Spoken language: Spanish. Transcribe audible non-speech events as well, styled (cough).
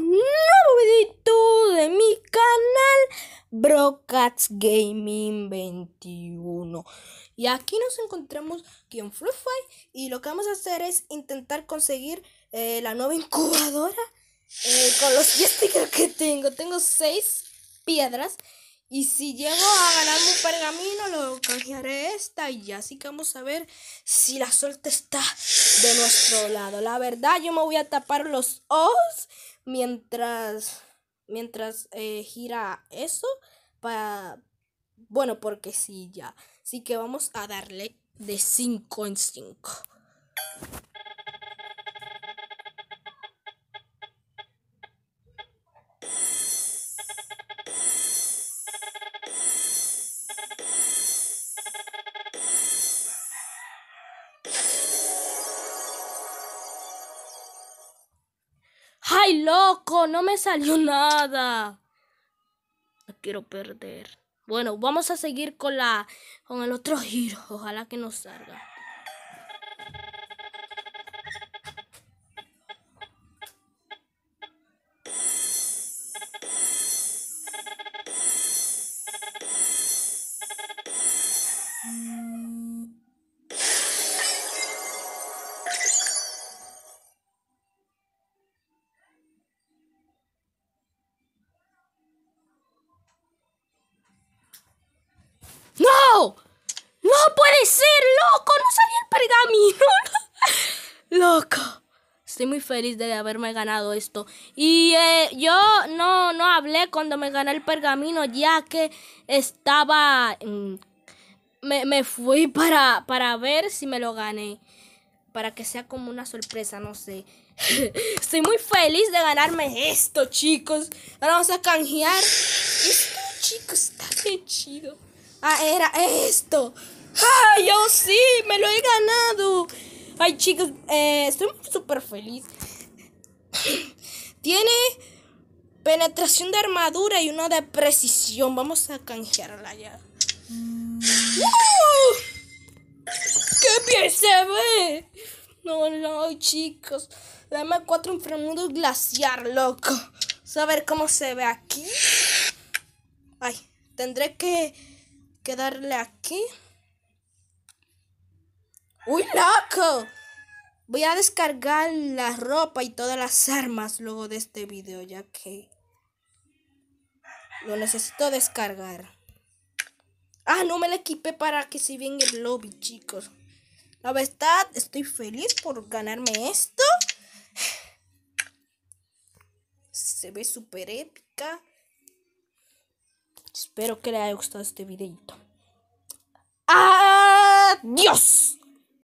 nuevo video de mi canal Brocats Gaming 21 Y aquí nos encontramos aquí en Fluffy Y lo que vamos a hacer es intentar conseguir eh, la nueva incubadora eh, Con los 10 stickers que tengo Tengo 6 piedras y si llego a ganar un pergamino, lo cambiaré esta. Y ya así que vamos a ver si la suerte está de nuestro lado. La verdad, yo me voy a tapar los ojos mientras, mientras eh, gira eso. Para, bueno, porque sí, ya. Así que vamos a darle de 5 en 5. loco! No me salió nada. quiero perder. Bueno, vamos a seguir con la con el otro giro. Ojalá que nos salga. puede ser, loco! ¡No salió el pergamino! (laughs) ¡Loco! Estoy muy feliz de haberme ganado esto. Y eh, yo no, no hablé cuando me gané el pergamino, ya que estaba... Mm, me, fui para, para ver si me lo gané. Para que sea como una sorpresa, no sé. (laughs) Estoy muy feliz de ganarme esto, chicos. Ahora vamos a canjear. Esto, chicos, está que chido. Ah, era esto. ¡Ay! yo sí! ¡Me lo he ganado! Ay, chicos, eh, estoy súper feliz. Tiene penetración de armadura y una de precisión. Vamos a canjearla ya. ¡Qué pie se ve! No, no, chicos. La M4 inframundo glaciar, loco. A ver cómo se ve aquí. Ay, tendré que, quedarle darle aquí. ¡Uy, loco! Voy a descargar la ropa y todas las armas luego de este video, ya que lo necesito descargar. Ah, no me la equipé para que se venga el lobby, chicos. La verdad, estoy feliz por ganarme esto. Se ve súper épica. Espero que le haya gustado este videito. ¡Adiós!